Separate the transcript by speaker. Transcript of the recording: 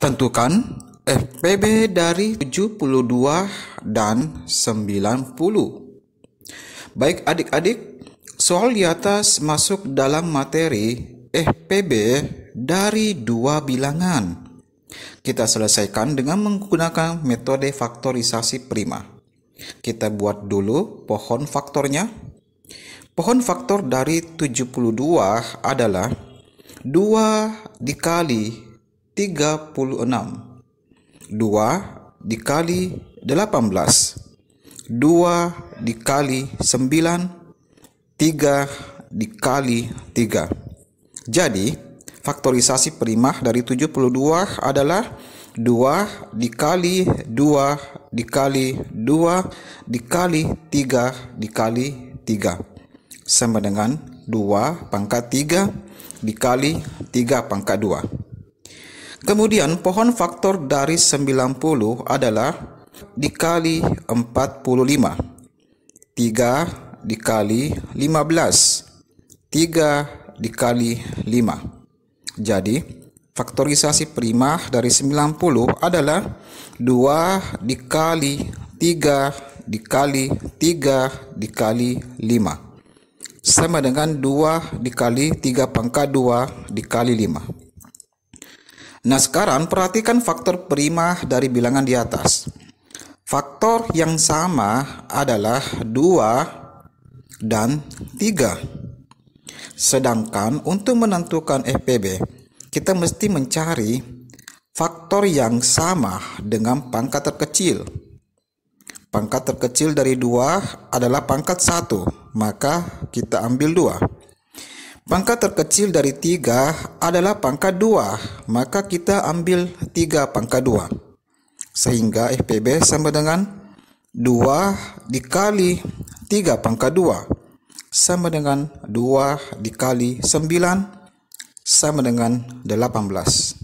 Speaker 1: Tentukan FPB dari 72 dan 90. Baik adik-adik, soal di atas masuk dalam materi FPB dari dua bilangan. Kita selesaikan dengan menggunakan metode faktorisasi prima. Kita buat dulu pohon faktornya. Pohon faktor dari 72 adalah 2 dikali 36 2 dikali 18 2 dikali 9 3 dikali 3 Jadi faktorisasi primah dari 72 adalah 2 dikali 2 dikali 2 dikali 3 dikali 3 sama dengan 2 pangkat 3 dikali 3 pangkat 2. Kemudian pohon faktor dari 90 adalah dikali 45. 3 dikali 15. 3 dikali 5. Jadi, faktorisasi prima dari 90 adalah 2 dikali 3 dikali 3 dikali 5 sama dengan 2 dikali 3 pangkat 2 dikali 5. Nah, sekarang perhatikan faktor prima dari bilangan di atas. Faktor yang sama adalah 2 dan 3. Sedangkan untuk menentukan FPB, kita mesti mencari faktor yang sama dengan pangkat terkecil. Pangkat terkecil dari 2 adalah pangkat 1, maka kita ambil 2 Pangkat terkecil dari tiga adalah pangkat dua, maka kita ambil tiga pangkat dua. Sehingga FPB sama dengan dua dikali tiga pangkat dua sama dengan dua dikali sembilan sama dengan delapan belas.